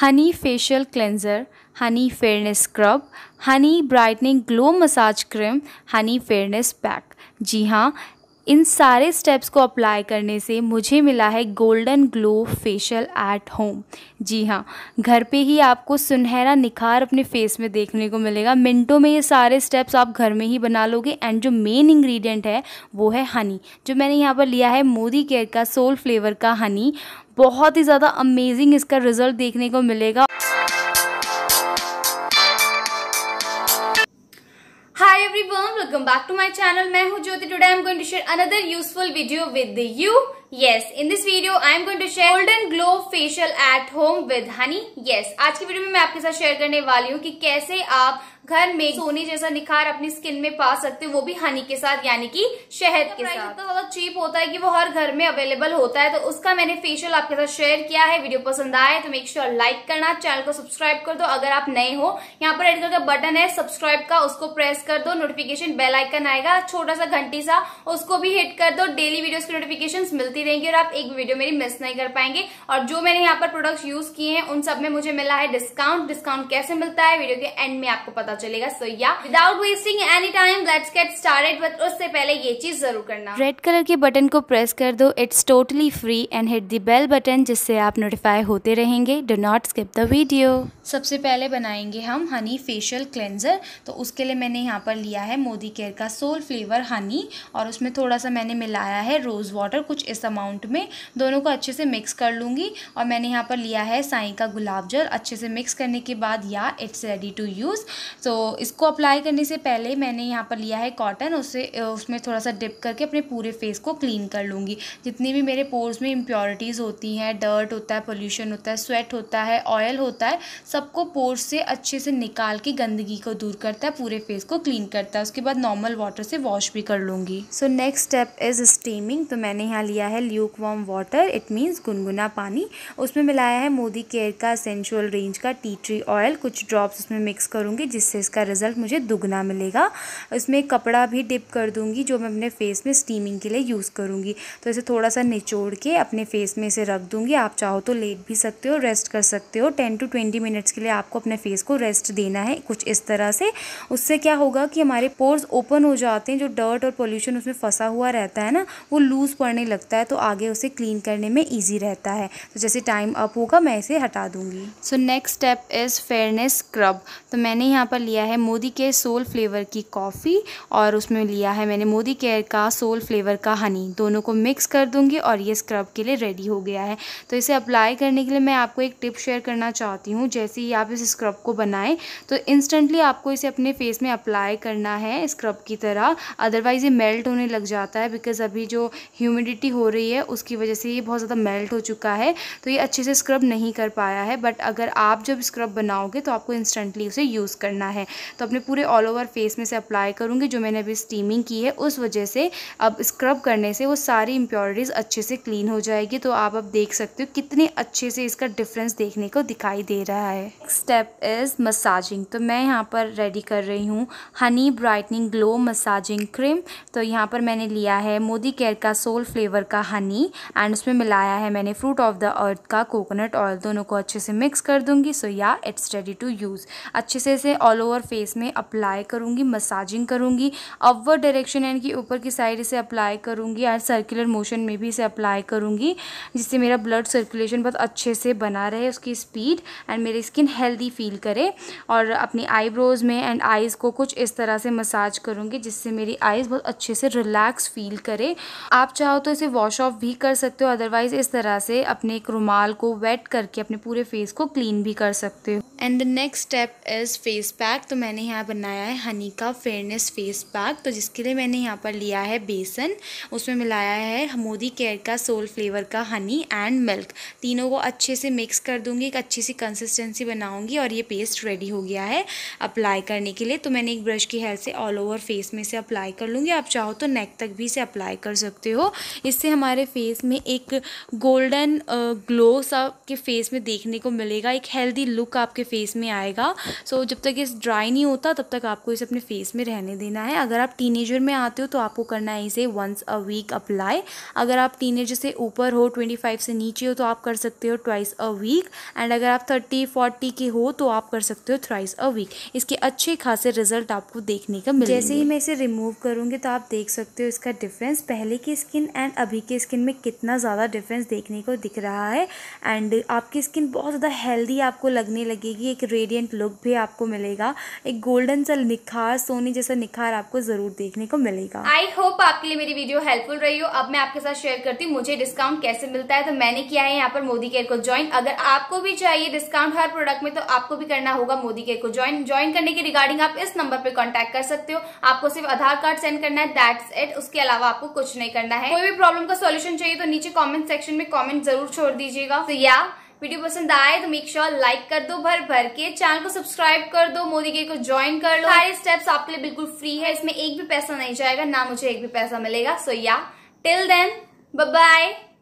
Honey facial cleanser honey fairness scrub honey brightening glow massage cream honey fairness pack जी हाँ इन सारे steps को अप्लाई करने से मुझे मिला है golden glow facial at home जी हाँ घर पे ही आपको सुनहरा निखार अपने फेस में देखने को मिलेगा मिनटों में ये सारे स्टेप्स आप घर में ही बना लोगे एंड जो मेन इंग्रेडिएंट है वो है हनी जो मैंने यहाँ पर लिया है मोदी केयर का सोल फ्लेवर का हनी बहुत ही ज़्यादा अमेजिंग इसका रिज़ल्ट देखने को मिलेगा everyone, welcome back to my channel. मैं हूँ Jyoti. Today I'm going to share another useful video with you. Yes in this video I am going to share golden glow facial at home with honey yes आज की video में मैं आपके साथ share करने वाली हूँ कि कैसे आप घर में सोने जैसा निखार अपनी स्किन में पा सकते हो वो भी हनी के साथ यानी कि शहद के साथ इतना ज्यादा चीप होता है कि वो हर घर में अवेलेबल होता है तो उसका मैंने फेशियल आपके साथ शेयर किया है वीडियो पसंद आए तो मेक श्योर लाइक करना चैनल को सब्सक्राइब कर दो अगर आप नए हो यहाँ पर रेड का बटन है सब्सक्राइब का उसको प्रेस कर दो नोटिफिकेशन बेलाइकन आएगा छोटा सा घंटी सा उसको भी हिट कर दो डेली वीडियो की नोटिफिकेशन मिलती मिलती रहेंगी और आप एक भी वीडियो मेरी मिस नहीं कर पाएंगे और जो मैंने यहाँ पर प्रोडक्ट यूज किए हैं उन सब में मुझे मिला है डिस्काउंट डिस्काउंट कैसे मिलता है वीडियो के एंड में आपको पता चलेगा so yeah without wasting any time let's get start but उससे पहले ये चीज जरूर करना रेड कलर के बटन को प्रेस कर दो it's totally free and hit the bell button जिससे आप नोटिफाई होते रहेंगे do not skip the video सबसे पहले बनाएंगे हम हनी फेशियल क्लेंजर तो उसके लिए मैंने यहाँ पर लिया है मोदी केयर का सोल फ्लेवर हनी और उसमें थोड़ा सा मैंने मिलाया है रोज वाटर कुछ इस अमाउंट में दोनों को अच्छे से मिक्स कर लूँगी और मैंने यहाँ पर लिया है साई का गुलाब जल अच्छे से मिक्स करने के बाद yeah it's ready to use so इसको अप्लाई करने से पहले मैंने यहाँ पर लिया है कॉटन उसे उसमें थोड़ा सा डिप करके अपने पूरे फेस को क्लीन कर लूँगी जितनी भी मेरे पोर्स में इम्प्योरिटीज़ होती हैं डर्ट होता है पोल्यूशन होता है स्वेट होता है ऑयल होता है सबको पोर्स से अच्छे से निकाल के गंदगी को दूर करता है पूरे फेस को क्लीन करता है उसके बाद नॉर्मल वाटर से वॉश भी कर लूँगी so next step is steaming तो मैंने यहाँ लिया है है lukewarm water it means गुनगुना पानी उसमें मिलाया है मोदी केयर का सेंशुअल रेंज का टी ट्री ऑयल कुछ ड्रॉप्स उसमें मिक्स करूँगी जिससे इसका रिजल्ट मुझे दुगना मिलेगा इसमें कपड़ा भी डिप कर दूँगी जो मैं अपने फेस में स्टीमिंग के लिए यूज़ करूँगी तो इसे थोड़ा सा निचोड़ के अपने फेस में इसे रख दूँगी आप चाहो तो लेट भी सकते हो रेस्ट कर सकते हो टेन टू ट्वेंटी मिनट्स के लिए आपको अपने फेस को रेस्ट देना है कुछ इस तरह से उससे क्या होगा कि हमारे पोर्स ओपन हो जाते हैं जो डर्ट और पोल्यूशन उसमें फंसा हुआ रहता है ना वो लूज़ पड़ने लगता है तो आगे उसे क्लीन करने में ईजी रहता है तो जैसे टाइम अप होगा मैं इसे हटा दूँगी so next step is fairness scrub तो मैंने यहाँ पर लिया है मोदी केयर सोल फ्लेवर की कॉफ़ी और उसमें लिया है मैंने मोदी केयर का सोल फ्लेवर का हनी दोनों को मिक्स कर दूंगी और ये स्क्रब के लिए रेडी हो गया है तो इसे अप्लाई करने के लिए मैं आपको एक टिप शेयर करना चाहती हूँ जैसे ही आप इस स्क्रब को बनाएं तो इंस्टेंटली आपको इसे अपने फेस में अप्लाई करना है स्क्रब की तरह अदरवाइज़ ये मेल्ट होने लग जाता है बिकॉज़ अभी जो ह्यूमिडिटी हो रही है उसकी वजह से ये बहुत ज़्यादा मेल्ट हो चुका है तो ये अच्छे से स्क्रब नहीं कर पाया है बट अगर आप जब स्क्रब बनाओगे तो आपको इंस्टेंटली उसे यूज़ करना है तो अपने पूरे ऑल ओवर फेस में से अप्लाई करूँगी जो मैंने अभी स्टीमिंग की है उस वजह से अब स्क्रब करने से वो सारी इम्प्योरिटीज़ अच्छे से क्लीन हो जाएगी तो आप अब देख सकते हो कितने अच्छे से इसका डिफरेंस देखने को दिखाई दे रहा है नेक्स्ट स्टेप इज़ मसाजिंग तो मैं यहाँ पर रेडी कर रही हूँ honey brightening glow massaging cream तो यहाँ पर मैंने लिया है मोदी केयर का सोल फ्लेवर का हनी एंड उसमें मिलाया है मैंने फ्रूट ऑफ द अर्थ का कोकोनट ऑयल दोनों को अच्छे से मिक्स कर दूंगी सो या इट्स रेडी टू यूज़ अच्छे से इसे ऑल ओवर फेस में अप्लाई करूंगी मसाजिंग करूँगी अपवर्ड डायरेक्शन एंड कि ऊपर की साइड इसे अप्लाई करूंगी एंड सर्कुलर मोशन में भी इसे अप्लाई करूंगी जिससे मेरा ब्लड सर्कुलेशन बहुत अच्छे से बना रहे उसकी स्पीड एंड मेरी स्किन हेल्दी फील करे और अपनी आईब्रोज़ में एंड आइज़ को कुछ इस तरह से मसाज करूँगी जिससे मेरी आइज़ बहुत अच्छे से रिलैक्स फील करे आप चाहो तो इसे वॉश वॉश ऑफ भी कर सकते हो अदरवाइज़ इस तरह से अपने एक रुमाल को वेट करके अपने पूरे फेस को क्लीन भी कर सकते हो and the next step is face pack तो मैंने यहाँ बनाया है हनी का फेयरनेस फेस पैक तो जिसके लिए मैंने यहाँ पर लिया है बेसन उसमें मिलाया है मोदी केयर का सोल फ्लेवर का हनी एंड मिल्क तीनों को अच्छे से मिक्स कर दूंगी एक अच्छी सी कंसिस्टेंसी बनाऊँगी और ये पेस्ट रेडी हो गया है अप्लाई करने के लिए तो मैंने एक ब्रश की हेल्प से ऑल ओवर फेस में से अप्लाई कर लूँगी आप चाहो तो नेक तक भी इसे अप्लाई कर सकते हो इससे हमारे फेस में एक गोल्डन ग्लो uh, सा के फेस में देखने को मिलेगा एक हेल्दी लुक आपके फेस में आएगा सो so, जब तक ये ड्राई नहीं होता तब तक आपको इसे अपने फेस में रहने देना है अगर आप टीनेजर में आते हो तो आपको करना है इसे वंस अ वीक अप्लाई अगर आप टीनेजर से ऊपर हो ट्वेंटी फाइव से नीचे हो तो आप कर सकते हो ट्वाइस अ वीक एंड अगर आप थर्टी फोर्टी के हो तो आप कर सकते हो थ्राइस अ वीक इसके अच्छे खासे रिजल्ट आपको देखने का मिले जैसे ही मैं इसे रिमूव करूँगी तो आप देख सकते हो इसका डिफरेंस पहले की स्किन एंड अभी की स्किन में कितना ज़्यादा डिफरेंस देखने को दिख रहा है एंड आपकी स्किन बहुत ज़्यादा हेल्दी आपको लगने लगेगी मिलेगी एक रेडियंट लुक भी आपको मिलेगा एक गोल्डन सा निखार सोने जैसा निखार आपको ज़रूर देखने को मिलेगा आई होप आपके लिए मेरी वीडियो हेल्पफुल रही हो अब मैं आपके साथ शेयर करती हूँ मुझे डिस्काउंट कैसे मिलता है तो मैंने किया है यहाँ पर मोदी केयर को ज्वाइन अगर आपको भी चाहिए डिस्काउंट हर प्रोडक्ट में तो आपको भी करना होगा मोदी केयर को ज्वाइन ज्वाइन करने की रिगार्डिंग आप इस नंबर पर कॉन्टेक्ट कर सकते हो आपको सिर्फ आधार कार्ड सेंड करना है दैट्स इट उसके अलावा आपको कुछ नहीं करना है कोई भी प्रॉब्लम का सोल्यूशन चाहिए तो नीचे कॉमेंट सेक्शन में कॉमेंट जरूर छोड़ दीजिएगा तो या वीडियो पसंद आए तो मेक श्योर लाइक कर दो भर भर के चैनल को सब्सक्राइब कर दो मोदी के को ज्वाइन कर लो सारे स्टेप्स आपके लिए बिल्कुल फ्री है इसमें एक भी पैसा नहीं जाएगा ना मुझे एक भी पैसा मिलेगा सो या टिल देन बाय